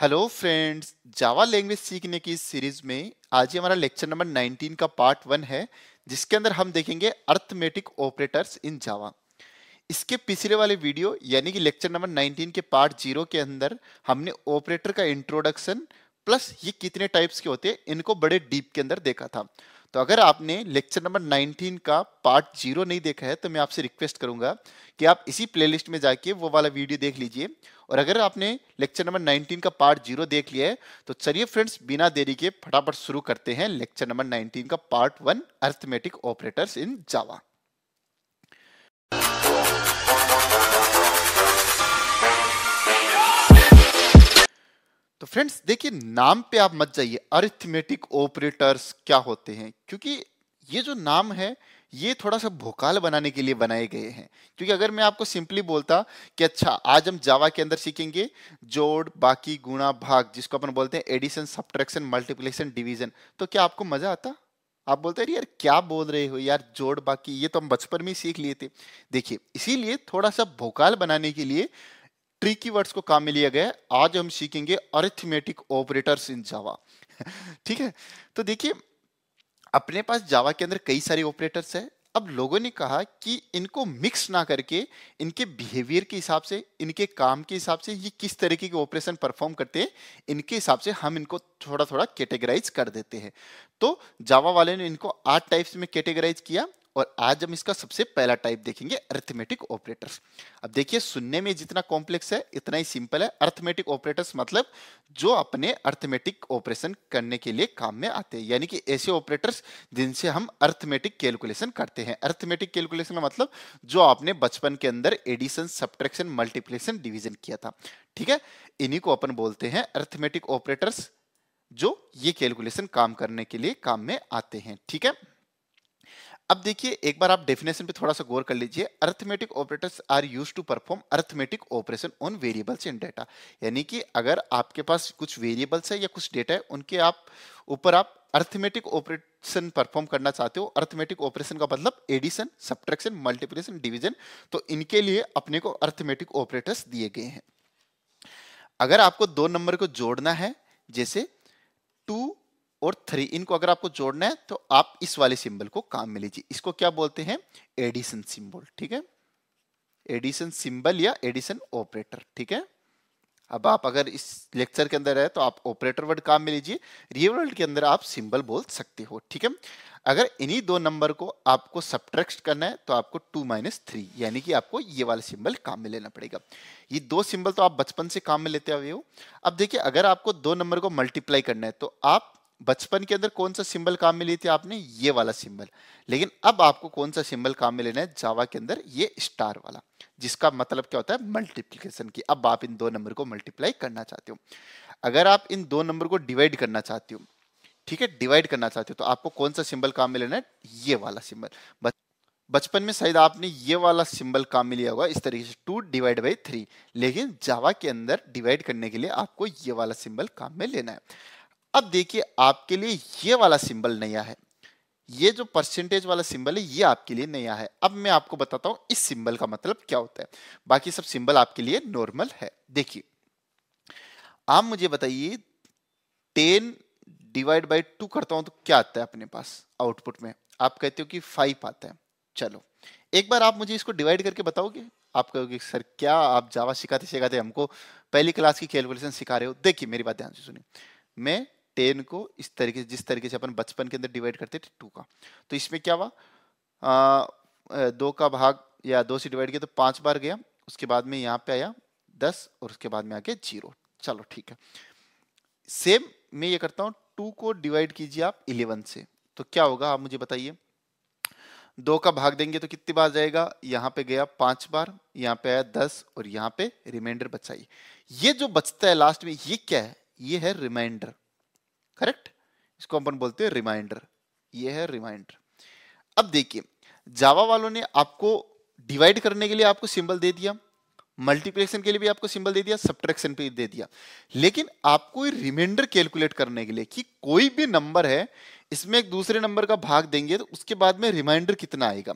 hello friends Java language सीखने की series में आज ही हमारा लेक्चर नंबर 19 का पार्ट वन है जिसके अंदर हम देखेंगे अर्थमेटिक ऑपरेटर्स इन जावा इसके पिछले वाले वीडियो यानी कि लेक्चर नंबर 19 के पार्ट जीरो के अंदर हमने ऑपरेटर का इंट्रोडक्शन प्लस ये कितने टाइप्स के होते हैं इनको बड़े डीप के अंदर देखा था तो अगर आपने लेक्चर नंबर 19 का पार्ट जीरो नहीं देखा है तो मैं आपसे रिक्वेस्ट करूंगा कि आप इसी प्लेलिस्ट में जाके वो वाला वीडियो देख लीजिए और अगर आपने लेक्चर नंबर 19 का पार्ट जीरो देख लिया है तो चलिए फ्रेंड्स बिना देरी के फटाफट शुरू करते हैं लेक्चर नंबर नाइनटीन का part one arithmetic operators in Java तो फ्रेंड्स देखिए नाम पे आप मत जाइए अरिथमेटिक ऑपरेटर्स क्या होते हैं क्योंकि ये जो नाम है ये थोड़ा सा भोकाल बनाने के लिए बनाए गए हैं क्योंकि अगर मैं आपको सिंपली बोलता कि अच्छा आज हम जावा के अंदर सीखेंगे जोड़ बाकी गुणा भाग जिसको अपन बोलते हैं एडिशन सब्ट्रैक्शन मल्टीप्लिकेशन डिवीजन तो क्या आपको मजा आता आप बोलते हैं यार क्या बोल रहे हो यार जोड़ बाकी ये तो हम बचपन में सीख लिए थे देखिए इसीलिए थोड़ा सा भोकाल बनाने के लिए ट्रिकी वर्ड्स को काम में लिया गया आज हम सीखेंगे अरिथमेटिक ऑपरेटर्स इन जावा ठीक है तो देखिए अपने पास जावा के अंदर कई सारे ऑपरेटर्स है अब लोगों ने कहा कि इनको मिक्स ना करके इनके बिहेवियर के हिसाब से इनके काम के हिसाब से ये किस तरीके के ऑपरेशन परफॉर्म करते हैं इनके हिसाब से हम इनको थोड़ा थोड़ा कैटेगराइज कर देते हैं तो जावा वाले ने इनको आठ टाइप्स में कैटेगराइज किया और आज हम इसका सबसे पहला टाइप देखेंगे अर्थमेटिक ऑपरेटर्स अब देखिए सुनने में जितना कॉम्प्लेक्स है इतना ही सिंपल है अर्थमेटिक ऑपरेटर्स मतलब जो अपने अर्थमेटिक ऑपरेशन करने के लिए काम में आते हैं यानी कि ऐसे ऑपरेटर्स जिनसे हम अर्थमेटिक कैलकुलेशन करते हैं अर्थमेटिक कैलकुलेशन का मतलब जो आपने बचपन के अंदर एडिशन सब्ट्रैक्शन मल्टीप्लिकेशन डिविजन किया था ठीक है इन्हीं को अपन बोलते हैं अर्थमेटिक ऑपरेटर्स जो ये कैलकुलेशन काम करने के लिए काम में आते हैं ठीक है अब देखिए एक बार आप डेफिनेशन पे थोड़ा सा गौर कर लीजिए arithmetic operators are use to perform arithmetic operation on variables in data यानी कि अगर आपके पास कुछ वेरिएबल्स है या कुछ डेटा है उनके आप ऊपर आप अर्थमेटिक ऑपरेशन परफॉर्म करना चाहते हो अर्थमेटिक ऑपरेशन का मतलब एडिशन सब्ट्रैक्शन मल्टीप्लिकेशन डिविजन तो इनके लिए अपने को अर्थमेटिक ऑपरेटर्स दिए गए हैं अगर आपको दो नंबर को जोड़ना है जैसे टू और थ्री इनको अगर आपको जोड़ना है तो आप इस वाले सिंबल को काम में लीजिए इसको क्या बोलते हैं एडिशन सिंबल ठीक है एडिशन सिंबल या एडिशन ऑपरेटर ठीक है अब आप अगर इस लेक्चर के अंदर है तो आप ऑपरेटर वर्ड काम में लीजिए रियल वर्ल्ड के अंदर आप सिंबल बोल सकते हो ठीक है अगर इन्हीं दो नंबर को आपको सब्ट्रैक्ट करना है तो आपको टू माइनस थ्री यानी कि आपको ये वाला सिंबल काम में लेना पड़ेगा ये दो सिंबल तो आप बचपन से काम में लेते हुए हो अब देखिए अगर आपको दो नंबर को मल्टीप्लाई करना है तो आप बचपन के अंदर कौन सा सिंबल काम में ली थी आपने ये वाला सिंबल लेकिन अब आपको कौन सा सिंबल काम में लेना है जावा के अंदर ये स्टार वाला जिसका मतलब क्या होता है मल्टीप्लीकेशन की अब आप इन दो नंबर को मल्टीप्लाई करना चाहते हो अगर आप इन दो नंबर को डिवाइड करना चाहते हो ठीक है डिवाइड करना चाहते हो तो आपको कौन सा सिंबल काम में लेना है ये वाला सिंबल बचपन में शायद आपने ये वाला सिंबल काम में लिया होगा इस तरीके से टू डिवाइड बाई थ्री लेकिन जावा के अंदर डिवाइड करने के लिए आपको ये वाला सिंबल काम में लेना है अब देखिए आपके लिए ये वाला सिंबल नया है ये जो परसेंटेज वाला सिंबल है ये आपके लिए नया है अब मैं आपको बताता हूं इस सिंबल का मतलब क्या होता है बाकी सब सिंबल आपके लिए नॉर्मल है देखिए आप मुझे बताइए टेन डिवाइड बाई टू करता हूं तो क्या आता है अपने पास आउटपुट में आप कहते हो कि फाइव आता है चलो एक बार आप मुझे इसको डिवाइड करके बताओगे आप कहोगे सर क्या आप जावा सिखाते सिखाते हमको पहली क्लास की कैलकुलेशन सिखा रहे हो देखिए मेरी बात ध्यान से सुनिए मैं टेन को इस तरीके से जिस तरीके से अपन बचपन के अंदर डिवाइड करते थे टू का तो इसमें क्या हुआ दो का भाग या दो से डिवाइड किया तो पांच बार गया उसके बाद में यहाँ पे आया दस और उसके बाद में आके जीरो चलो ठीक है सेम मैं ये करता हूँ टू को डिवाइड कीजिए आप इलेवन से तो क्या होगा आप मुझे बताइए दो का भाग देंगे तो कितनी बार जाएगा यहाँ पे गया पांच बार यहाँ पे आया दस और यहाँ पे रिमाइंडर बचाइए ये जो बचता है लास्ट में ये क्या है ये है रिमाइंडर करेक्ट इसको अपन बोलते हैं रिमाइंडर ये है रिमाइंडर अब देखिए जावा वालों ने आपको डिवाइड करने के लिए आपको सिंबल दे दिया मल्टीप्लेक्शन के लिए भी आपको सिंबल दे दिया सब्ट्रैक्शन पे दे दिया लेकिन आपको रिमाइंडर कैलकुलेट करने के लिए कि कोई भी नंबर है इसमें एक दूसरे नंबर का भाग देंगे तो उसके बाद में रिमाइंडर कितना आएगा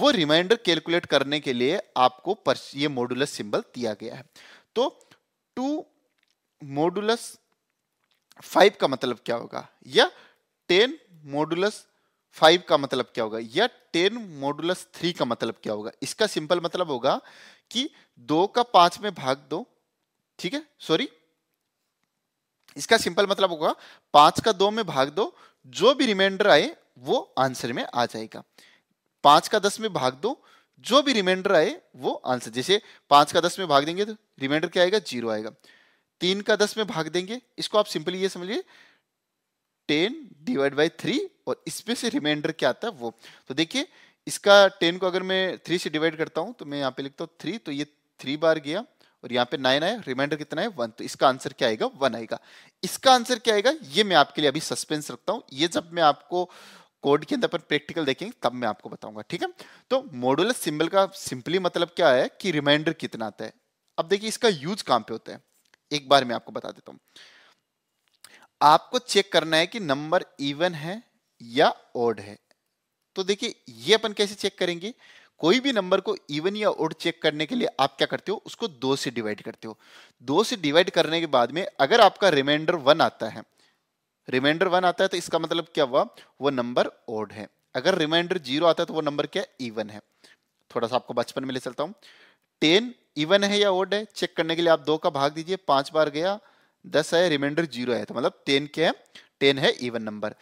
वो रिमाइंडर कैलकुलेट करने के लिए आपको ये मॉडुलस सिंबल दिया गया है तो टू मॉडुलस फाइव का मतलब क्या होगा या टेन मोडुलस फाइव का मतलब क्या होगा या टेन मोडुलस थ्री का मतलब क्या होगा इसका सिंपल मतलब होगा कि दो का पांच में भाग दो ठीक है सॉरी इसका सिंपल मतलब होगा पांच का दो में भाग दो जो भी रिमाइंडर आए वो आंसर में आ जाएगा पांच का दस में भाग दो जो भी रिमाइंडर आए वो आंसर जैसे पांच का दस में भाग देंगे तो रिमाइंडर क्या आएगा जीरो आएगा तीन का दस में भाग देंगे इसको आप सिंपली ये समझिए टेन डिवाइड बाई थ्री और इसमें से रिमाइंडर क्या आता है वो तो देखिए इसका टेन को अगर मैं थ्री से डिवाइड करता हूं तो मैं यहाँ पे लिखता हूँ थ्री तो ये थ्री बार गया और यहाँ पे नाइन आया रिमाइंडर कितना है वन तो इसका आंसर क्या आएगा वन आएगा इसका आंसर क्या आएगा ये मैं आपके लिए अभी सस्पेंस रखता हूँ ये जब मैं आपको कोड के अंदर पर प्रैक्टिकल देखेंगे तब मैं आपको बताऊंगा ठीक है तो मॉडुलस सिंबल का सिंपली मतलब क्या है कि रिमाइंडर कितना आता है अब देखिए इसका यूज कहां पे होता है एक बार मैं आपको बता देता हूं आपको चेक करना है कि नंबर इवन है या ओड है तो देखिए ये अपन कैसे चेक करेंगे कोई भी नंबर को इवन या ओड चेक करने के लिए आप क्या करते हो उसको दो से डिवाइड करते हो दो से डिवाइड करने के बाद में अगर आपका रिमाइंडर वन आता है रिमाइंडर वन आता है तो इसका मतलब क्या हुआ वो नंबर ओड है अगर रिमाइंडर जीरो आता है तो वो नंबर क्या इवन है थोड़ा सा आपको बचपन में ले चलता हूं टेन इवन है या ओड है चेक करने के लिए आप दो का भाग दीजिए पांच बार गया दस है रिमाइंडर जीरो है तो मतलब टेन क्या है टेन है इवन नंबर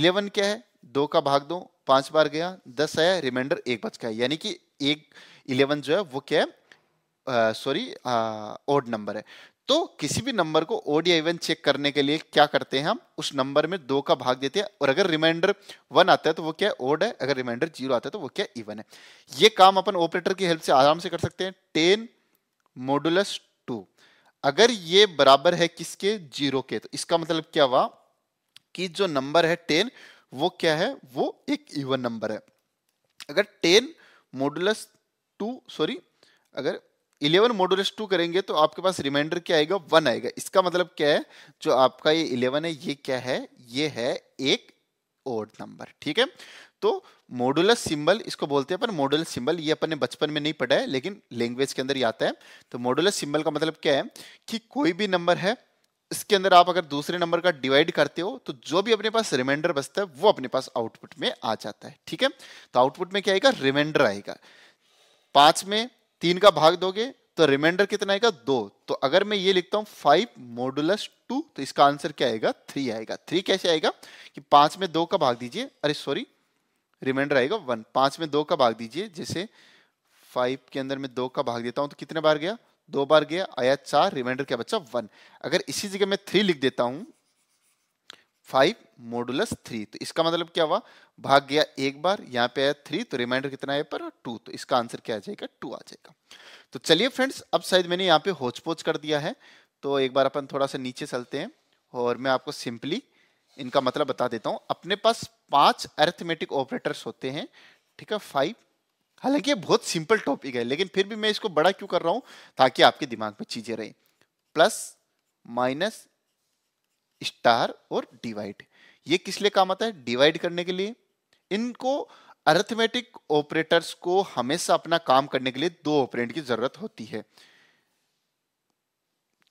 इलेवन क्या है दो का भाग दो पांच बार गया दस है रिमाइंडर एक बच का है यानी कि एक इलेवन जो है वो क्या है सॉरी ओड नंबर है तो किसी भी नंबर को ओड या इवन चेक करने के लिए क्या करते हैं हम उस नंबर में दो का भाग देते हैं और अगर रिमाइंडर वन आता है तो वो क्या है ओड है अगर रिमाइंडर जीरो आता है तो वो क्या इवन है ये काम अपन ऑपरेटर की हेल्प से आराम से कर सकते हैं टेन मोडुलस टू अगर ये बराबर है किसके जीरो के तो इसका मतलब क्या हुआ कि जो नंबर है टेन वो क्या है वो एक इवन नंबर है अगर टेन मोडुलस टू सॉरी अगर इलेवन मोडुलस टू करेंगे तो आपके पास रिमाइंडर क्या आएगा वन आएगा इसका मतलब क्या है जो आपका ये इलेवन है ये क्या है ये है एक ओड नंबर ठीक है तो मोडुलस सिंबल इसको बोलते हैं अपन मोडुलस सिंबल ये अपन ने बचपन में नहीं पढ़ा है लेकिन लैंग्वेज के अंदर ही आता है तो मोडुलस सिंबल का मतलब क्या है कि कोई भी नंबर है इसके अंदर आप अगर दूसरे नंबर का डिवाइड करते हो तो जो भी अपने पास रिमाइंडर बचता है वो अपने पास आउटपुट में आ जाता है ठीक है तो आउटपुट में क्या आएगा रिमाइंडर आएगा पांच में तीन का भाग दोगे तो रिमाइंडर कितना आएगा दो तो अगर मैं ये लिखता हूं फाइव मोडुलस टू तो इसका आंसर क्या आएगा थ्री आएगा थ्री कैसे आएगा कि पांच में दो का भाग दीजिए अरे सॉरी रिमाइंडर आएगा वन पांच में दो का भाग दीजिए जैसे फाइव के अंदर में दो का भाग देता हूं तो कितने बार गया दो बार गया आया चार रिमाइंडर क्या बच्चा वन अगर इसी जगह मैं थ्री लिख देता हूं फाइव मोडुलस थ्री तो इसका मतलब क्या हुआ भाग गया एक बार यहां पे आया थ्री तो रिमाइंडर कितना आया पर टू तो इसका आंसर क्या आ जाएगा टू आ जाएगा तो चलिए फ्रेंड्स अब शायद मैंने यहाँ पे होच पोच कर दिया है तो एक बार अपन थोड़ा सा नीचे चलते हैं और मैं आपको सिंपली इनका मतलब बता देता हूँ अपने पास पांच अर्थमेटिक ऑपरेटर्स होते हैं ठीक है फाइव हालांकि ये बहुत सिंपल टॉपिक है लेकिन फिर भी मैं इसको बड़ा क्यों कर रहा हूँ ताकि आपके दिमाग में चीजें रहें प्लस माइनस स्टार और डिवाइड ये किस लिए काम आता है डिवाइड करने के लिए इनको अर्थमेटिक ऑपरेटर्स को हमेशा अपना काम करने के लिए दो ऑपरेंड की जरूरत होती है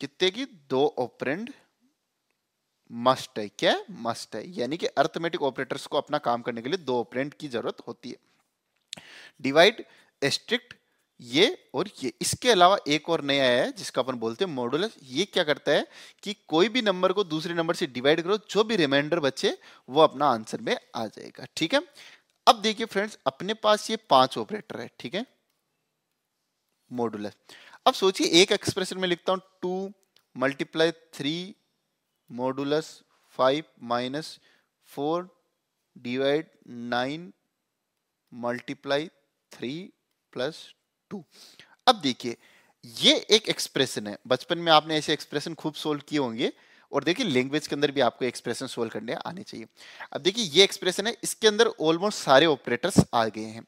कितने की दो ऑपरेंड मस्ट है क्या मस्ट है यानी कि अर्थमेटिक ऑपरेटर्स को अपना काम करने के लिए दो ऑपरेंड की जरूरत होती है डिवाइड स्ट्रिक्ट ये और ये इसके अलावा एक और नया है जिसका अपन बोलते हैं मॉडुलस ये क्या करता है कि कोई भी नंबर को दूसरे नंबर से डिवाइड करो जो भी रिमाइंडर बचे वो अपना आंसर में आ जाएगा ठीक है अब देखिए फ्रेंड्स अपने पास ये पांच ऑपरेटर है ठीक है मॉडुलर अब सोचिए एक एक्सप्रेशन में लिखता हूं two multiply three modulus five minus four divide nine multiply three plus two अब देखिए ये एक एक्सप्रेशन है बचपन में आपने ऐसे एक्सप्रेशन खूब सोल्व किए होंगे और देखिए लैंग्वेज के अंदर भी आपको एक्सप्रेशन सोल्व करने आने चाहिए अब देखिए ये एक्सप्रेशन है इसके अंदर ऑलमोस्ट सारे ऑपरेटर्स आ गए हैं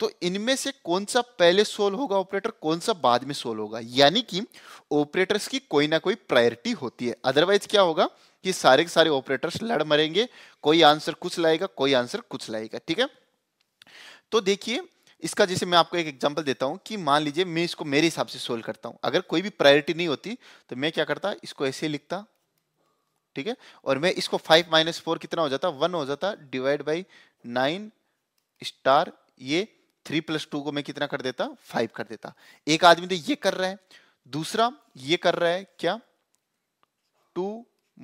तो इनमें से कौन सा पहले सोल्व होगा ऑपरेटर कौन सा बाद में सोल्व होगा यानी कि ऑपरेटर्स की कोई ना कोई प्रायोरिटी होती है अदरवाइज क्या होगा कि सारे के सारे ऑपरेटर्स लड़ मरेंगे कोई आंसर कुछ लाएगा कोई आंसर कुछ लाएगा ठीक है तो देखिए इसका जैसे मैं आपको एक एग्जांपल देता हूं कि मान लीजिए मैं इसको मेरे हिसाब से सोल्व करता हूं अगर कोई भी प्रायोरिटी नहीं होती तो मैं क्या करता इसको ऐसे लिखता ठीक है और मैं इसको फाइव माइनस फोर कितना हो जाता वन हो जाता डिवाइड बाई नाइन स्टार ये थ्री प्लस टू को मैं कितना कर देता फाइव कर देता एक आदमी तो ये कर रहा है दूसरा ये कर रहा है क्या टू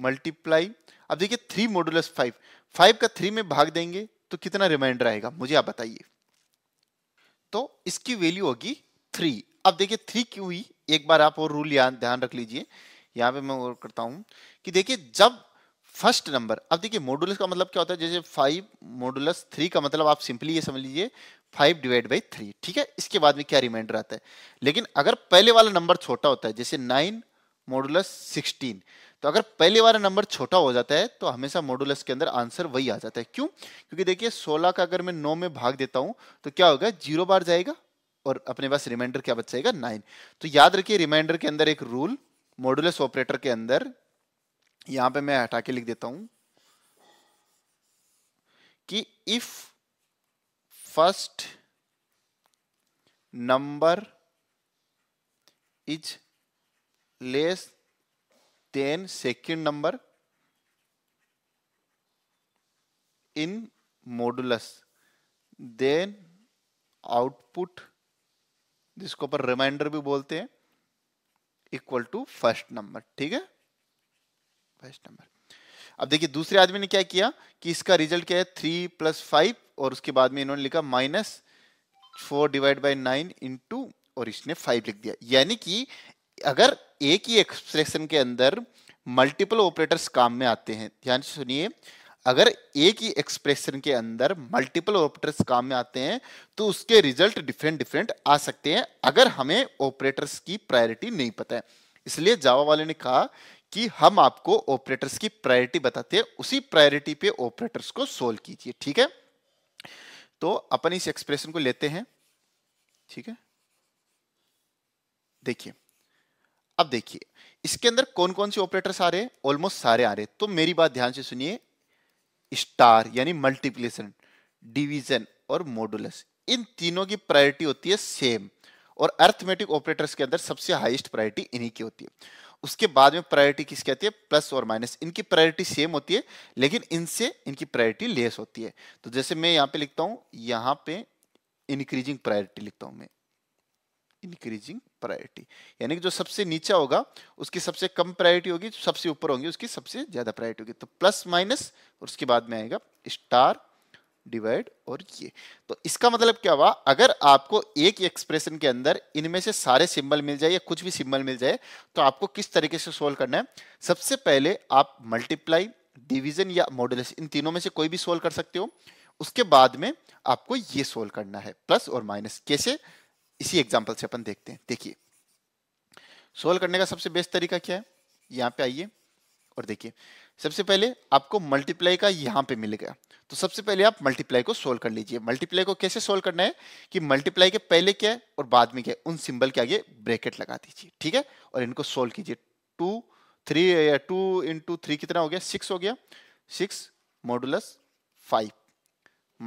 मल्टीप्लाई अब देखिए थ्री मॉडुलस फाइव फाइव का थ्री में भाग देंगे तो कितना रिमाइंडर आएगा मुझे आप बताइए तो इसकी वैल्यू होगी थ्री अब देखिए थ्री क्यों हुई एक बार आप और रूल ध्यान रख लीजिए यहां पे मैं और करता हूं कि देखिए जब फर्स्ट नंबर अब देखिए मोडुलस का मतलब क्या होता है जैसे फाइव मॉडुलस थ्री का मतलब आप सिंपली ये समझ लीजिए फाइव डिवाइड बाई थ्री ठीक है इसके बाद में क्या रिमाइंडर आता है लेकिन अगर पहले वाला नंबर छोटा होता है जैसे नाइन मोडुलस सिक्सटीन तो अगर पहले वाला नंबर छोटा हो जाता है तो हमेशा मॉडुलस के अंदर आंसर वही आ जाता है क्यों क्योंकि देखिए सोलह का अगर मैं नौ में भाग देता हूं तो क्या होगा जीरो बार जाएगा और अपने पास रिमाइंडर क्या बच जाएगा नाइन तो याद रखिए रिमाइंडर के अंदर एक रूल मॉडुलस ऑपरेटर के अंदर यहां पे मैं हटा के लिख देता हूं कि if first number is less than second number in modulus then output जिसको पर रिमाइंडर भी बोलते हैं इक्वल टू फर्स्ट नंबर ठीक है बेस्ट नंबर अब देखिए दूसरे आदमी ने क्या किया कि इसका रिजल्ट क्या है थ्री प्लस फाइव और उसके बाद में इन्होंने लिखा minus four divide by nine into और इसने फाइव लिख दिया यानी कि अगर एक ही एक्सप्रेशन के अंदर मल्टीपल ऑपरेटर्स काम में आते हैं ध्यान से सुनिए अगर एक ही एक्सप्रेशन के अंदर मल्टीपल ऑपरेटर्स काम में आते हैं तो उसके रिजल्ट डिफरेंट डिफरेंट आ सकते हैं अगर हमें ऑपरेटर्स की प्रायोरिटी नहीं पता है इसलिए जावा वाले ने कहा कि हम आपको ऑपरेटर्स की प्रायोरिटी बताते हैं उसी प्रायोरिटी पे ऑपरेटर्स को सोल्व कीजिए ठीक है तो अपन इस एक्सप्रेशन को लेते हैं ठीक है देखिए अब देखिए इसके अंदर कौन कौन से ऑपरेटर्स आ रहे हैं ऑलमोस्ट सारे आ रहे हैं तो मेरी बात ध्यान से सुनिए स्टार यानी मल्टीप्लीसन डिवीजन और मोडुलस इन तीनों की प्रायोरिटी होती है सेम और अर्थमेटिक ऑपरेटर्स के अंदर सबसे हाईएस्ट प्रायोरिटी इन्हीं की होती है उसके बाद में प्रायोरिटी किसकी आती है प्लस और माइनस इनकी प्रायोरिटी सेम होती है लेकिन इनसे इनकी प्रायोरिटी लेस होती है तो जैसे मैं यहां पे लिखता हूं यहां पे इनक्रीजिंग प्रायोरिटी लिखता हूं मैं इनक्रीजिंग प्रायोरिटी यानी कि जो सबसे नीचा होगा उसकी सबसे कम प्रायोरिटी होगी सबसे ऊपर होगी उसकी सबसे ज्यादा प्रायोरिटी होगी तो प्लस माइनस और उसके बाद में आएगा स्टार डिवाइड और ये तो इसका मतलब क्या हुआ अगर आपको एक एक्सप्रेशन के अंदर इनमें से सारे सिंबल मिल जाए या कुछ भी सिंबल मिल जाए तो आपको किस तरीके से सोल्व करना है सबसे पहले आप मल्टीप्लाई डिवीजन या मॉडुलस इन तीनों में से कोई भी सोल्व कर सकते हो उसके बाद में आपको ये सोल्व करना है प्लस और माइनस कैसे इसी एग्जाम्पल से अपन देखते हैं देखिए सोल्व करने का सबसे बेस्ट तरीका क्या है यहाँ पे आइए और देखिए सबसे पहले आपको मल्टीप्लाई का यहाँ पे मिल गया तो सबसे पहले आप मल्टीप्लाई को सोल्व कर लीजिए मल्टीप्लाई को कैसे सोल्व करना है कि मल्टीप्लाई के पहले क्या है और बाद में क्या है उन सिंबल के आगे ब्रैकेट लगा दीजिए ठीक है और इनको सोल्व कीजिए two three two into three कितना हो गया सिक्स हो गया six modulus five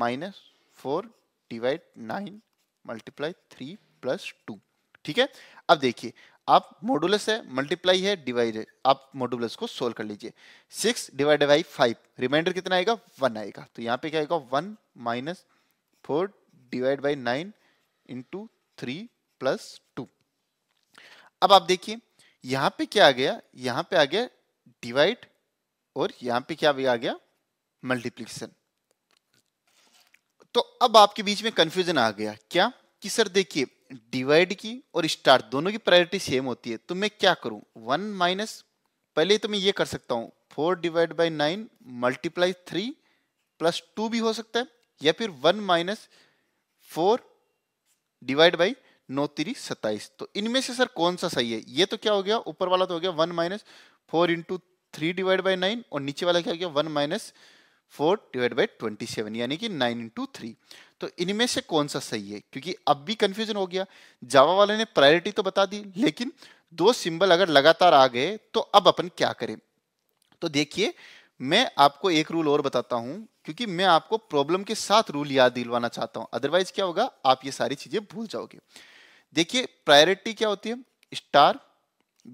minus four divide nine multiply three plus two ठीक है अब देखिए आप मोडुलस है मल्टीप्लाई है डिवाइड है आप मोडुलस को सोल्व कर लीजिए six divide by five remainder कितना आएगा वन आएगा तो यहाँ पे क्या आएगा one minus four divide by nine into three plus two अब आप देखिए यहाँ पे क्या आ गया यहाँ पे आ गया डिवाइड और यहाँ पे क्या आ गया मल्टीप्लीकेशन तो अब आपके बीच में कंफ्यूजन आ गया क्या कि सर देखिए डिवाइड की और स्टार्ट दोनों की प्रायोरिटी सेम होती है तो मैं क्या करूं वन माइनस पहले तो मैं ये कर सकता हूं four divide by nine multiply three plus two भी हो सकता है या फिर one minus four divide by नौ तिरी सत्ताईस तो इनमें से सर कौन सा सही है ये तो क्या हो गया ऊपर वाला तो हो गया one minus four into three divide by nine और नीचे वाला क्या हो गया one minus four divide by twenty seven यानी कि नाइन इंटू थ्री तो इनमें से कौन सा सही है क्योंकि अब भी कंफ्यूजन हो गया जावा वाले ने प्रायोरिटी तो बता दी लेकिन दो सिंबल अगर लगातार आ गए तो अब अपन क्या करें तो देखिए मैं आपको एक रूल और बताता हूं क्योंकि मैं आपको प्रॉब्लम के साथ रूल याद दिलवाना चाहता हूं अदरवाइज क्या होगा आप ये सारी चीजें भूल जाओगे देखिए प्रायोरिटी क्या होती है स्टार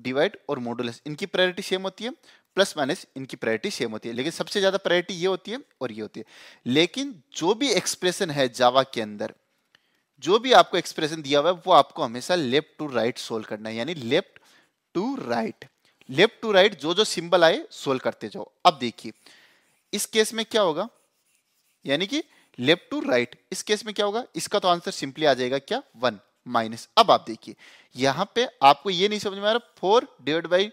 डिवाइड और मोडुलस इनकी प्रायोरिटी सेम होती है प्लस माइनस इनकी प्रायोरिटी सेम होती है लेकिन सबसे ज़्यादा प्रायोरिटी ये होती है और ये होती है लेकिन जो भी एक्सप्रेशन है जावा के अंदर जो भी आपको एक्सप्रेशन दिया हुआ है वो आपको हमेशा लेफ्ट टू राइट सोल्व करना है यानी left to right left to right जो जो सिंबल आए सोल्व करते जाओ अब देखिए इस केस में क्या होगा यानी कि लेफ्ट टू राइट इस केस में क्या होगा इसका तो आंसर सिंपली आ जाएगा क्या वन माइनस अब आप देखिए यहां पे आपको ये नहीं समझ में आ रहा फोर डिवाइड बाई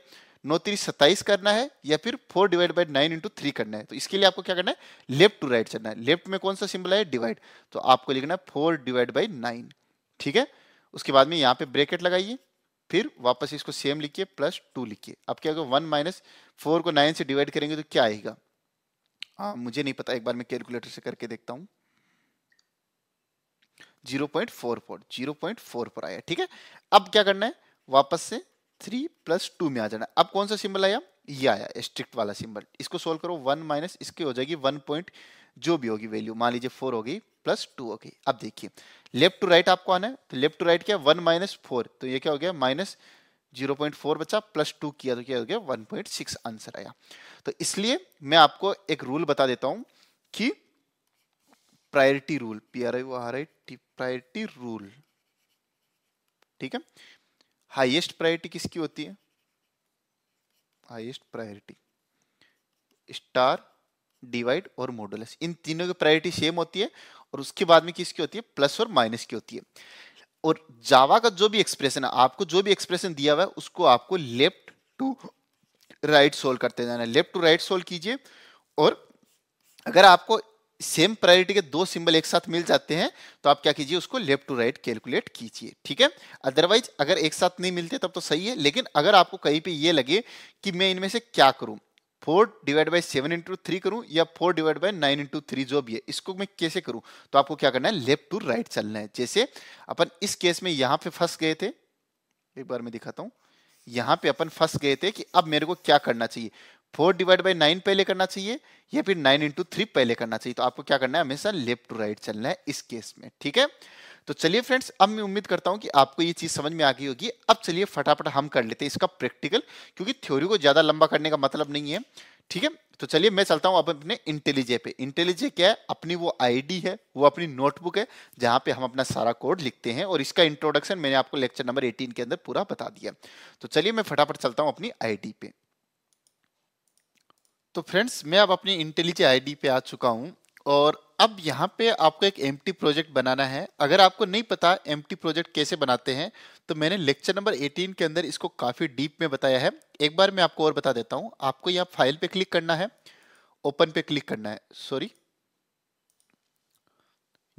नौ तीन सत्ताईस करना है या फिर four divide by nine into three करना है तो इसके लिए आपको क्या करना है लेफ्ट टू राइट चलना है लेफ्ट में कौन सा सिंबल है डिवाइड तो आपको लिखना है फोर डिवाइड बाई नाइन ठीक है उसके बाद में यहाँ पे ब्रेकेट लगाइए फिर वापस इसको सेम लिखिए प्लस टू लिखिए अब क्या होगा वन माइनस फोर को नाइन से डिवाइड करेंगे तो क्या आएगा आ, मुझे नहीं पता एक बार मैं कैलकुलेटर से करके देखता हूँ zero point four four zero point four four आया ठीक है अब क्या करना है वापस से थ्री प्लस टू में आ जाना अब कौन सा सिंबल आया ये आया स्ट्रिक्ट वाला सिंबल इसको सोल्व करो वन माइनस इसकी हो जाएगी वन पॉइंट जो भी होगी वैल्यू मान लीजिए फोर होगी प्लस टू होगी अब देखिए लेफ्ट टू राइट आपको आना है तो लेफ्ट टू राइट क्या वन माइनस फोर तो ये क्या हो गया माइनस जीरो पॉइंट फोर बचा प्लस टू किया तो क्या हो गया वन पॉइंट सिक्स आंसर आया तो इसलिए मैं आपको एक रूल बता देता हूं कि priority rule P R I R I T priority rule ठीक है हाईएस्ट प्रायोरिटी किसकी होती है हाईएस्ट प्रायोरिटी स्टार डिवाइड और मॉडुलस इन तीनों की प्रायोरिटी सेम होती है और उसके बाद में किसकी होती है प्लस और माइनस की होती है और जावा का जो भी एक्सप्रेशन है आपको जो भी एक्सप्रेशन दिया हुआ है उसको आपको लेफ्ट टू राइट सोल्व करते जाना लेफ्ट टू राइट सोल्व कीजिए और अगर आपको सेम प्रायोरिटी के दो सिंबल एक साथ मिल जाते हैं तो आप क्या कीजिए उसको लेफ्ट टू राइट कैलकुलेट कीजिए ठीक है अदरवाइज अगर एक साथ नहीं मिलते तब तो सही है लेकिन अगर आपको कहीं पे ये लगे कि मैं इनमें से क्या करूं four divide by seven into three करूं या four divide by nine into three जो भी है इसको मैं कैसे करूं तो आपको क्या करना है लेफ्ट टू राइट चलना है जैसे अपन इस केस में यहां पर फंस गए थे एक बार मैं दिखाता हूं यहां पे अपन फंस गए थे कि अब मेरे को क्या करना चाहिए फोर डिवाइड बाई नाइन पहले करना चाहिए या फिर नाइन इंटू थ्री पहले करना चाहिए तो आपको क्या करना है हमेशा लेफ्ट टू राइट चलना है इस केस में ठीक है तो चलिए फ्रेंड्स अब मैं उम्मीद करता हूं कि आपको ये चीज समझ में आ गई होगी अब चलिए फटाफट हम कर लेते हैं इसका प्रैक्टिकल क्योंकि थ्योरी को ज्यादा लंबा करने का मतलब नहीं है ठीक है तो चलिए मैं चलता हूं अब अपने इंटेलिजे पे इंटेलिजे क्या है अपनी वो आईडी है वो अपनी नोटबुक है जहां पे हम अपना सारा कोड लिखते हैं और इसका इंट्रोडक्शन मैंने आपको लेक्चर नंबर 18 के अंदर पूरा बता दिया तो चलिए मैं फटाफट चलता हूं अपनी आईडी पे तो फ्रेंड्स मैं अब अपनी इंटेलिजी आईडी पे आ चुका हूँ और अब यहाँ पे आपको एक एम प्रोजेक्ट बनाना है अगर आपको नहीं पता एम प्रोजेक्ट कैसे बनाते हैं तो मैंने लेक्चर नंबर 18 के अंदर इसको काफ़ी डीप में बताया है एक बार मैं आपको और बता देता हूँ आपको यहाँ फाइल पे क्लिक करना है ओपन पे क्लिक करना है सॉरी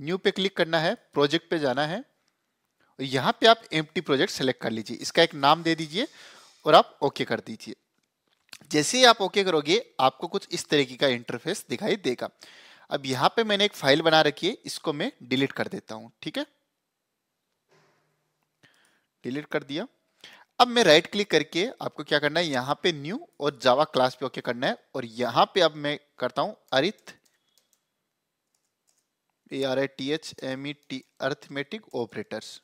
न्यू पे क्लिक करना है प्रोजेक्ट पे जाना है और यहाँ पे आप एम प्रोजेक्ट सेलेक्ट कर लीजिए इसका एक नाम दे दीजिए और आप ओके कर दीजिए जैसे ही आप ओके करोगे आपको कुछ इस तरीके का इंटरफेस दिखाई देगा अब यहां पे मैंने एक फाइल बना रखी है इसको मैं डिलीट कर देता हूं ठीक है डिलीट कर दिया अब मैं राइट क्लिक करके आपको क्या करना है यहां पे न्यू और जावा क्लास पे ओके करना है और यहां पे अब मैं करता हूं arith A R A T H M E T arithmetic operators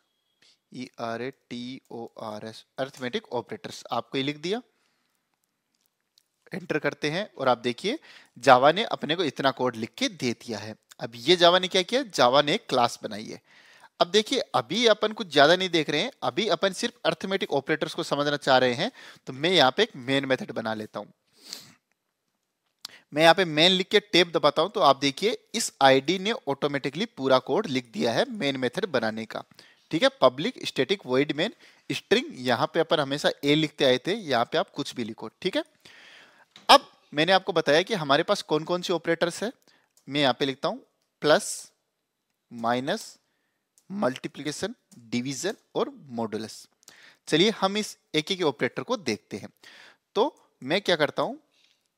E R A T O R S arithmetic operators आपको ये लिख दिया एंटर करते हैं और आप देखिए जावा ने अपने को इतना कोड लिख के दे दिया है अब ये जावा ने क्या किया जावा ने क्लास बनाई है अब देखिए अभी अपन कुछ ज्यादा नहीं देख रहे हैं अभी अपन सिर्फ अर्थमेटिक ऑपरेटर्स को समझना चाह रहे हैं तो मैं यहाँ पे एक मेन मेथड बना लेता हूं मैं यहाँ पे मेन लिख के टेप दबाता हूं तो आप देखिए इस आईडी ने ऑटोमेटिकली पूरा कोड लिख दिया है मेन मेथड बनाने का ठीक है public static void main string यहाँ पे अपन हमेशा ए लिखते आए थे यहाँ पे आप कुछ भी लिखो ठीक है मैंने आपको बताया कि हमारे पास कौन कौन से ऑपरेटर्स है मैं यहाँ पे लिखता हूँ प्लस माइनस मल्टीप्लीकेशन डिवीजन और मॉडुलस चलिए हम इस एक एक ऑपरेटर को देखते हैं तो मैं क्या करता हूँ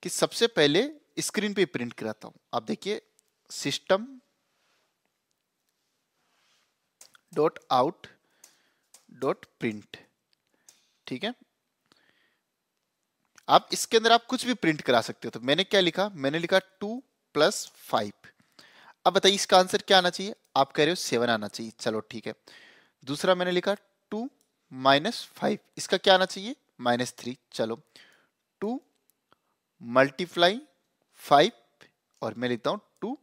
कि सबसे पहले स्क्रीन पे प्रिंट कराता हूँ आप देखिए system dot out dot print ठीक है आप इसके अंदर आप कुछ भी प्रिंट करा सकते हो तो मैंने क्या लिखा मैंने लिखा टू प्लस फाइव अब बताइए इसका आंसर क्या आना चाहिए आप कह रहे हो सेवन आना चाहिए चलो ठीक है दूसरा मैंने लिखा टू माइनस फाइव इसका क्या आना चाहिए माइनस थ्री चलो टू मल्टीप्लाई फाइव और मैं लिखता हूं टू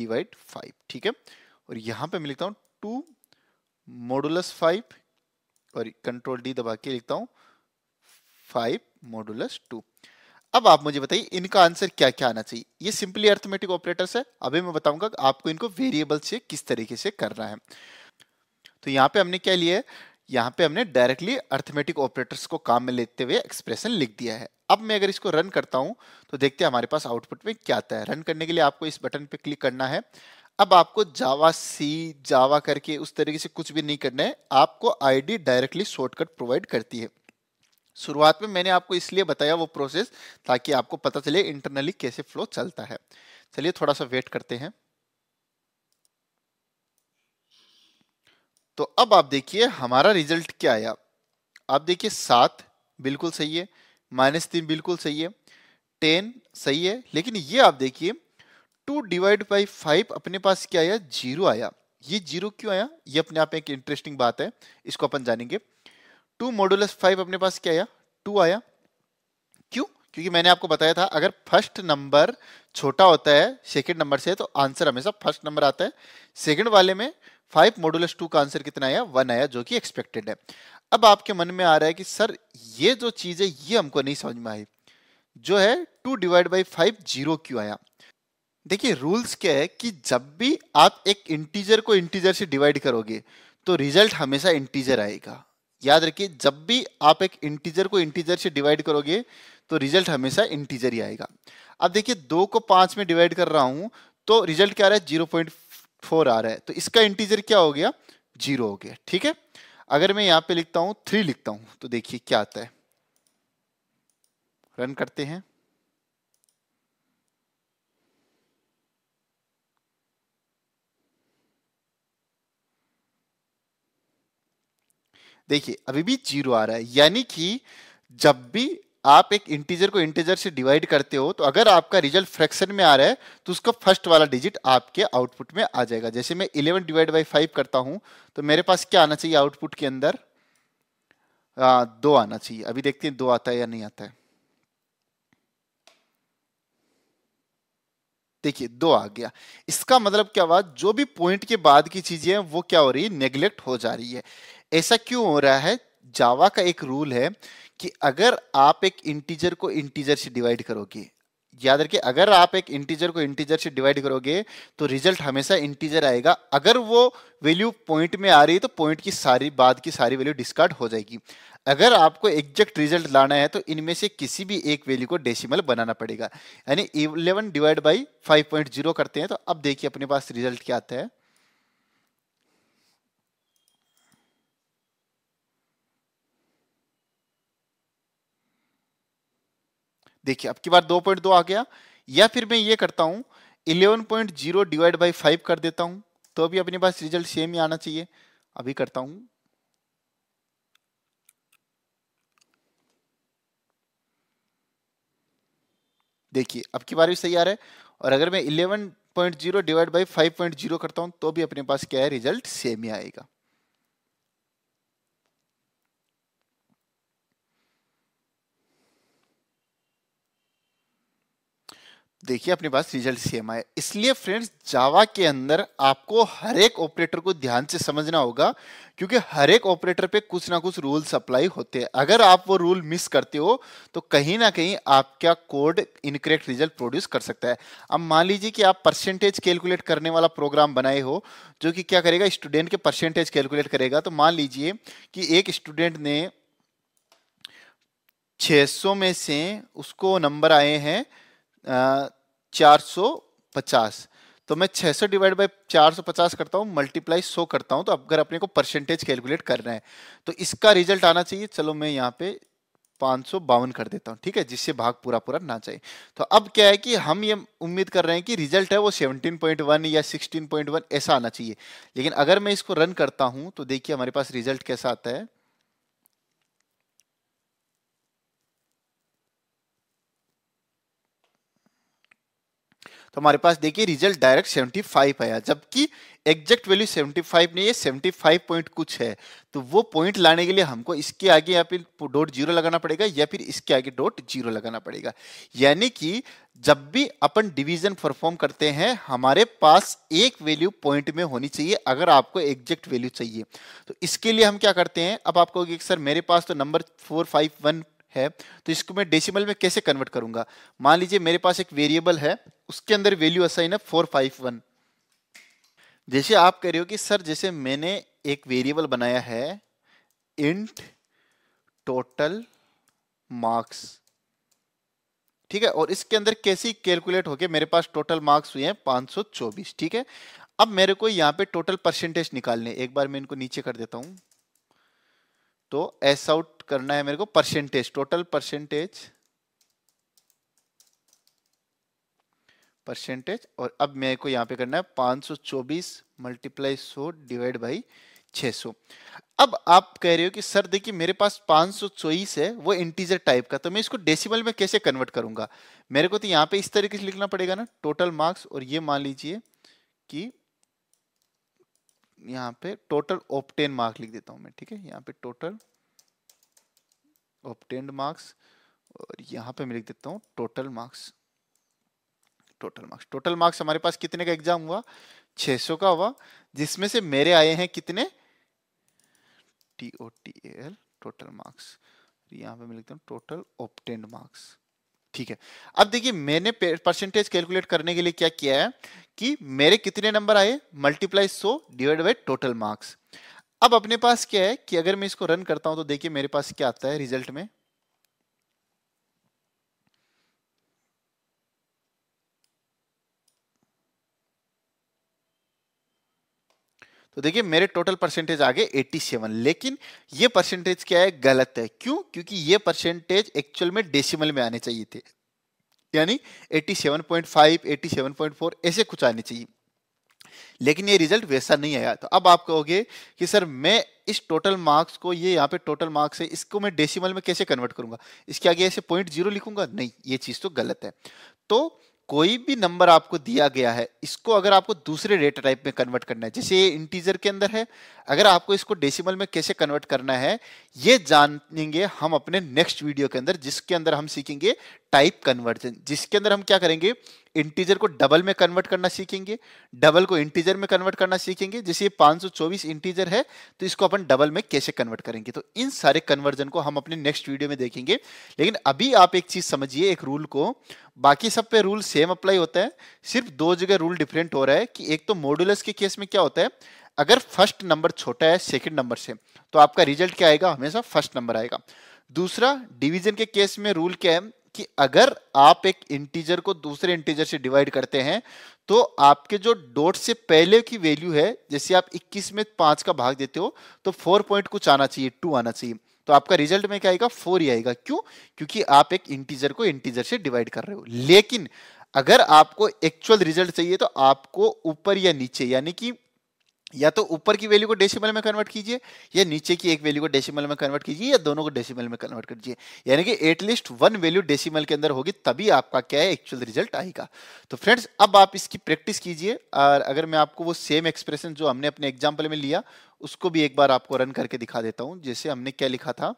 डिवाइड फाइव ठीक है और यहां पे मैं लिखता हूं टू मोडुलस फाइव और कंट्रोल डी दबा के लिखता हूं फाइव मोडुलस टू अब आप मुझे बताइए इनका आंसर क्या क्या आना चाहिए ये सिंपली अर्थमेटिक ऑपरेटर्स है अभी मैं बताऊंगा आपको इनको वेरिएबल से किस तरीके से करना है तो यहाँ पे हमने क्या लिया है यहाँ पे हमने डायरेक्टली अर्थमेटिक ऑपरेटर्स को काम में लेते हुए एक्सप्रेशन लिख दिया है अब मैं अगर इसको रन करता हूँ तो देखते हैं हमारे पास आउटपुट में क्या आता है रन करने के लिए आपको इस बटन पे क्लिक करना है अब आपको जावा सी जावा करके उस तरीके से कुछ भी नहीं करना है आपको आईडी डायरेक्टली शॉर्टकट प्रोवाइड करती है शुरुआत में मैंने आपको इसलिए बताया वो प्रोसेस ताकि आपको पता चले इंटरनली कैसे फ्लो चलता है चलिए थोड़ा सा वेट करते हैं तो अब आप देखिए हमारा रिजल्ट क्या आया आप देखिए सात बिल्कुल सही है माइनस तीन बिल्कुल सही है टेन सही है लेकिन ये आप देखिए टू डिवाइड बाई फाइव अपने पास क्या आया जीरो आया ये जीरो क्यों आया ये अपने आप में एक इंटरेस्टिंग बात है इसको अपन जानेंगे टू मॉडुलस फाइव अपने पास क्या आया टू आया क्यों क्योंकि मैंने आपको बताया था अगर फर्स्ट नंबर छोटा होता है सेकेंड नंबर से तो आंसर हमेशा फर्स्ट नंबर आता है सेकेंड वाले में फाइव मॉडुलस टू का आंसर कितना आया वन आया जो कि एक्सपेक्टेड है अब आपके मन में आ रहा है कि सर ये जो चीज़ है ये हमको नहीं समझ में आई जो है two divide by five zero क्यों आया देखिए रूल्स क्या है कि जब भी आप एक इंटीजर को इंटीजर से डिवाइड करोगे तो रिजल्ट हमेशा इंटीजर आएगा याद रखिए जब भी आप एक इंटीजर को इंटीजर से डिवाइड करोगे तो रिजल्ट हमेशा इंटीजर ही आएगा अब देखिए दो को पांच में डिवाइड कर रहा हूं तो रिजल्ट क्या आ रहा है जीरो पॉइंट फोर आ रहा है तो इसका इंटीजर क्या हो गया जीरो हो गया ठीक है अगर मैं यहां पे लिखता हूं थ्री लिखता हूं तो देखिए क्या आता है रन करते हैं देखिए अभी भी जीरो आ रहा है यानी कि जब भी आप एक इंटीजर को इंटीजर से डिवाइड करते हो तो अगर आपका रिजल्ट फ्रैक्शन में आ रहा है तो उसका फर्स्ट वाला डिजिट आपके आउटपुट में आ जाएगा जैसे मैं इलेवन डिवाइड बाई फाइव करता हूं तो मेरे पास क्या आना चाहिए आउटपुट के अंदर आ, दो आना चाहिए अभी देखते हैं दो आता है या नहीं आता है देखिए दो आ गया इसका मतलब क्या हुआ जो भी पॉइंट के बाद की चीजें हैं वो क्या हो रही है नेग्लेक्ट हो जा रही है ऐसा क्यों हो रहा है जावा का एक रूल है कि अगर आप एक इंटीजर को इंटीजर से डिवाइड करोगे याद रखिए अगर आप एक इंटीजर को इंटीजर से डिवाइड करोगे तो रिजल्ट हमेशा इंटीजर आएगा अगर वो वैल्यू पॉइंट में आ रही है तो पॉइंट की सारी बाद की सारी वैल्यू डिस्कार्ड हो जाएगी अगर आपको एग्जैक्ट रिजल्ट लाना है तो इनमें से किसी भी एक वैल्यू को डेसिमल बनाना पड़ेगा यानी eleven divide by five point zero करते हैं तो अब देखिए अपने पास रिजल्ट क्या आता है देखिए अब की बार 2.2 आ गया या फिर मैं ये करता हूँ जीरो डिवाइड बाई फाइव कर देता हूँ तो अभी अपने पास रिजल्ट सेम ही आना चाहिए अभी करता हूँ देखिए अब की बार भी सही आ रहा है और अगर मैं 11.0 डिवाइड बाई 5.0 करता हूं तो भी अपने पास क्या है रिजल्ट सेम ही आएगा देखिए अपने पास रिजल्ट सेम आया इसलिए फ्रेंड्स जावा के अंदर आपको हर एक ऑपरेटर को ध्यान से समझना होगा क्योंकि हर एक ऑपरेटर पे कुछ ना कुछ रूल अप्लाई होते हैं अगर आप वो रूल मिस करते हो तो कहीं ना कहीं आपका कोड इनकरेक्ट रिजल्ट प्रोड्यूस कर सकता है अब मान लीजिए कि आप परसेंटेज कैलकुलेट करने वाला प्रोग्राम बनाए हो जो कि क्या करेगा स्टूडेंट के परसेंटेज कैलकुलेट करेगा तो मान लीजिए कि एक स्टूडेंट ने 600 में से उसको नंबर आए हैं चार सौ पचास तो मैं 600 डिवाइड सौ पचास करता हूँ मल्टीप्लाई 100 करता हूँ तो अगर अपने को परसेंटेज कैलकुलेट कर रहे हैं तो इसका रिजल्ट आना चाहिए चलो मैं यहाँ पे पाँच कर देता हूँ ठीक है जिससे भाग पूरा पूरा ना चाहिए तो अब क्या है कि हम ये उम्मीद कर रहे हैं कि रिजल्ट है वो 17.1 या 16.1 ऐसा आना चाहिए लेकिन अगर मैं इसको रन करता हूँ तो देखिए हमारे पास रिजल्ट कैसा आता है तो हमारे पास देखिए रिजल्ट डायरेक्ट सेवेंटी फाइव आया जबकि एग्जैक्ट वैल्यू सेवेंटी फाइव नहीं है सेवेंटी फाइव पॉइंट कुछ है तो वो पॉइंट लाने के लिए हमको इसके आगे या फिर डॉट जीरो लगाना पड़ेगा या फिर इसके आगे डॉट जीरो लगाना पड़ेगा यानी कि जब भी अपन डिवीजन परफॉर्म करते हैं हमारे पास एक वैल्यू पॉइंट में होनी चाहिए अगर आपको एग्जैक्ट वैल्यू चाहिए तो इसके लिए हम क्या करते हैं अब आपको सर मेरे पास तो नंबर फोर फाइव वन है तो इसको मैं डेसिमल में कैसे कन्वर्ट करूंगा मान लीजिए मेरे पास एक वेरिएबल है उसके अंदर वैल्यू असाइन है फोर फाइव वन जैसे आप कह रहे हो कि सर जैसे मैंने एक वेरिएबल बनाया है इंट टोटल मार्क्स ठीक है और इसके अंदर कैसी कैलकुलेट होके मेरे पास टोटल मार्क्स हुए हैं पांच ठीक है अब मेरे को यहाँ पे टोटल परसेंटेज निकालने एक बार मैं इनको नीचे कर देता हूं तो एस आउट करना है मेरे को परसेंटेज टोटल परसेंटेज परसेंटेज और अब मेरे को यहां पे करना है 524 मल्टीप्लाई सो डिवाइड बाई 600 अब आप कह रहे हो कि सर देखिए मेरे पास 524 है वो इंटीजर टाइप का तो मैं इसको डेसिमल में कैसे कन्वर्ट करूंगा मेरे को तो यहां पे इस तरीके से लिखना पड़ेगा ना टोटल मार्क्स और ये मान लीजिए कि यहां पे टोटल ओपटेन मार्क लिख देता हूं मैं ठीक है यहां पे टोटल ऑप्टेंड मार्क्स और यहाँ पे मैं लिख देता हूँ total marks total marks total marks हमारे पास कितने का एग्जाम हुआ 600 का हुआ जिसमें से मेरे आए हैं कितने T O T L total marks यहाँ पे मैं लिखता हूँ टोटल ऑप्टेंड मार्क्स ठीक है अब देखिए मैंने परसेंटेज कैलकुलेट करने के लिए क्या किया है कि मेरे कितने नंबर आए मल्टीप्लाई सो डिवाइड बाई टोटल मार्क्स अब अपने पास क्या है कि अगर मैं इसको रन करता हूं तो देखिए मेरे पास क्या आता है रिजल्ट में तो देखिए मेरे टोटल परसेंटेज आ गए 87 लेकिन ये परसेंटेज क्या है गलत है क्यों क्योंकि ये परसेंटेज एक्चुअल में डेसिमल में आने चाहिए थे यानी 87.5 87.4 ऐसे कुछ आने चाहिए लेकिन ये रिजल्ट वैसा नहीं आया तो अब आप कहोगे कि सर मैं इस टोटल मार्क्स को ये यहाँ पे टोटल मार्क्स है इसको मैं डेसिमल में कैसे कन्वर्ट करूंगा इसके आगे ऐसे पॉइंट जीरो लिखूंगा नहीं ये चीज़ तो गलत है तो कोई भी नंबर आपको दिया गया है इसको अगर आपको दूसरे डेटा टाइप में कन्वर्ट करना है जैसे ये इंटीजर के अंदर है अगर आपको इसको डेसिमल में कैसे कन्वर्ट करना है ये जानेंगे हम अपने नेक्स्ट वीडियो के अंदर जिसके अंदर हम सीखेंगे टाइप कन्वर्जन जिसके अंदर हम क्या करेंगे इंटीजर को डबल में कन्वर्ट करना सीखेंगे डबल को इंटीजर में कन्वर्ट करना सीखेंगे जैसे ये 524 इंटीजर है तो इसको अपन डबल में कैसे कन्वर्ट करेंगे तो इन सारे कन्वर्जन को हम अपने नेक्स्ट वीडियो में देखेंगे लेकिन अभी आप एक चीज समझिए एक रूल को बाकी सब पे रूल सेम अप्लाई होता है सिर्फ दो जगह रूल डिफरेंट हो रहा है कि एक तो मॉडुलस के केस में क्या होता है अगर फर्स्ट नंबर छोटा है सेकेंड नंबर से तो आपका रिजल्ट क्या आएगा हमेशा फर्स्ट नंबर आएगा दूसरा डिवीजन के केस में रूल क्या है कि अगर आप एक इंटीजर को दूसरे इंटीजर से डिवाइड करते हैं तो आपके जो डॉट से पहले की वैल्यू है जैसे आप 21 में पांच का भाग देते हो तो फोर पॉइंट कुछ आना चाहिए टू आना चाहिए तो आपका रिजल्ट में क्या आएगा फोर ही आएगा क्यों क्योंकि आप एक इंटीजर को इंटीजर से डिवाइड कर रहे हो लेकिन अगर आपको एक्चुअल रिजल्ट चाहिए तो आपको ऊपर या नीचे यानी कि या तो ऊपर की वैल्यू को डेसिमल में कन्वर्ट कीजिए या नीचे की एक वैल्यू को डेसिमल में कन्वर्ट कीजिए या दोनों को डेसिमल में कन्वर्ट कीजिए यानी कि एटलीस्ट वन वैल्यू डेसिमल के अंदर होगी तभी आपका क्या है एक्चुअल रिजल्ट आएगा तो फ्रेंड्स अब आप इसकी प्रैक्टिस कीजिए और अगर मैं आपको वो सेम एक्सप्रेशन जो हमने अपने एग्जाम्पल में लिया उसको भी एक बार आपको रन करके दिखा देता हूँ जैसे हमने क्या लिखा था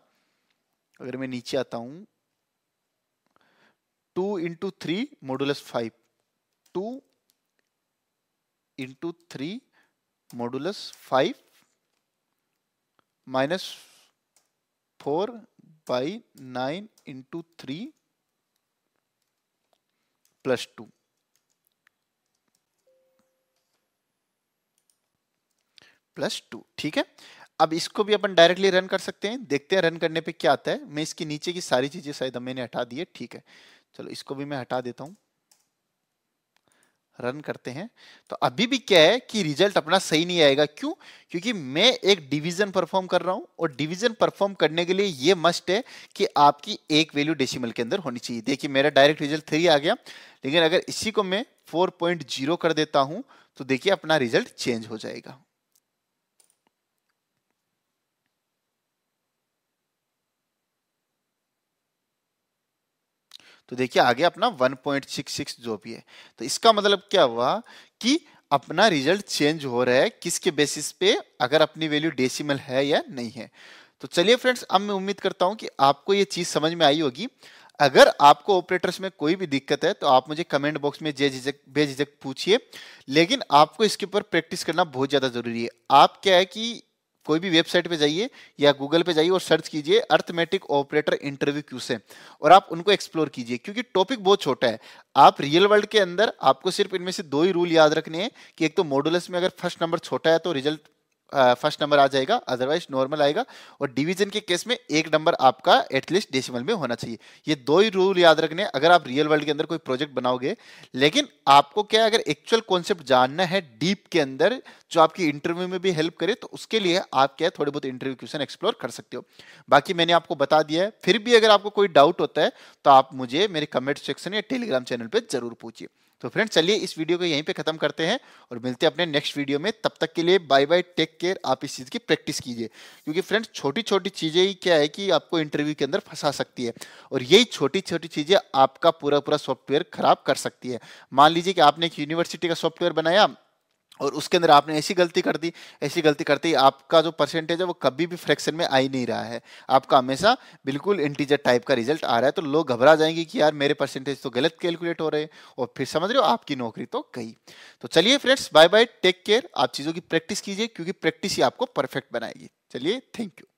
अगर मैं नीचे आता हूँ two into three modulus five two into three modulus five minus four by nine into three plus two plus two ठीक है अब इसको भी अपन डायरेक्टली रन कर सकते हैं देखते हैं रन करने पे क्या आता है मैं इसके नीचे की सारी चीजें शायद मैंने हटा दी है ठीक है चलो इसको भी मैं हटा देता हूं रन करते हैं तो अभी भी क्या है कि रिजल्ट अपना सही नहीं आएगा क्यों क्योंकि मैं एक डिवीजन परफॉर्म कर रहा हूं और डिवीजन परफॉर्म करने के लिए ये मस्ट है कि आपकी एक वैल्यू डेसिमल के अंदर होनी चाहिए देखिए मेरा डायरेक्ट रिजल्ट थ्री आ गया लेकिन अगर इसी को मैं फोर कर देता हूं तो देखिए अपना रिजल्ट चेंज हो जाएगा तो देखिए आगे अपना 1.66 जो भी है तो इसका मतलब क्या हुआ कि अपना रिजल्ट चेंज हो रहा है किसके बेसिस पे अगर अपनी वैल्यू डेसिमल है या नहीं है तो चलिए फ्रेंड्स अब मैं उम्मीद करता हूं कि आपको ये चीज समझ में आई होगी अगर आपको ऑपरेटर्स में कोई भी दिक्कत है तो आप मुझे कमेंट बॉक्स में जे झिझक बेझिझक पूछिए लेकिन आपको इसके ऊपर प्रैक्टिस करना बहुत ज़्यादा ज़रूरी है आप क्या है कि कोई भी वेबसाइट पे जाइए या गूगल पे जाइए और सर्च कीजिए अर्थमेटिक ऑपरेटर इंटरव्यू क्यू से और आप उनको एक्सप्लोर कीजिए क्योंकि टॉपिक बहुत छोटा है आप रियल वर्ल्ड के अंदर आपको सिर्फ इनमें से दो ही रूल याद रखने हैं कि एक तो मॉडुलस में अगर फर्स्ट नंबर छोटा है तो रिजल्ट फर्स्ट नंबर आ जाएगा अदरवाइज नॉर्मल आएगा और डिवीजन के केस में एक नंबर आपका एटलीस्ट डेसिमल में होना चाहिए ये दो ही रूल याद रखने अगर आप रियल वर्ल्ड के अंदर कोई प्रोजेक्ट बनाओगे लेकिन आपको क्या अगर एक्चुअल कॉन्सेप्ट जानना है डीप के अंदर जो आपकी इंटरव्यू में भी हेल्प करे तो उसके लिए आप क्या थोड़े बहुत इंटरव्यू क्वेश्चन एक्सप्लोर कर सकते हो बाकी मैंने आपको बता दिया है फिर भी अगर आपको कोई डाउट होता है तो आप मुझे मेरे कमेंट सेक्शन या टेलीग्राम चैनल पर जरूर पूछिए तो फ्रेंड्स चलिए इस वीडियो को यहीं पे खत्म करते हैं और मिलते हैं अपने नेक्स्ट वीडियो में तब तक के लिए बाय बाय टेक केयर आप इस चीज़ की प्रैक्टिस कीजिए क्योंकि फ्रेंड्स छोटी छोटी चीज़ें ही क्या है कि आपको इंटरव्यू के अंदर फंसा सकती है और यही छोटी छोटी चीज़ें आपका पूरा पूरा सॉफ्टवेयर खराब कर सकती है मान लीजिए कि आपने एक यूनिवर्सिटी का सॉफ्टवेयर बनाया और उसके अंदर आपने ऐसी गलती कर दी ऐसी गलती करते ही आपका जो परसेंटेज है वो कभी भी फ्रैक्शन में आ ही नहीं रहा है आपका हमेशा बिल्कुल इंटीजर टाइप का रिजल्ट आ रहा है तो लोग घबरा जाएंगे कि यार मेरे परसेंटेज तो गलत कैलकुलेट हो रहे हैं और फिर समझ रहे हो आपकी नौकरी तो गई तो चलिए friends bye bye take care आप चीज़ों की प्रैक्टिस कीजिए क्योंकि प्रैक्टिस ही आपको परफेक्ट बनाएगी चलिए थैंक यू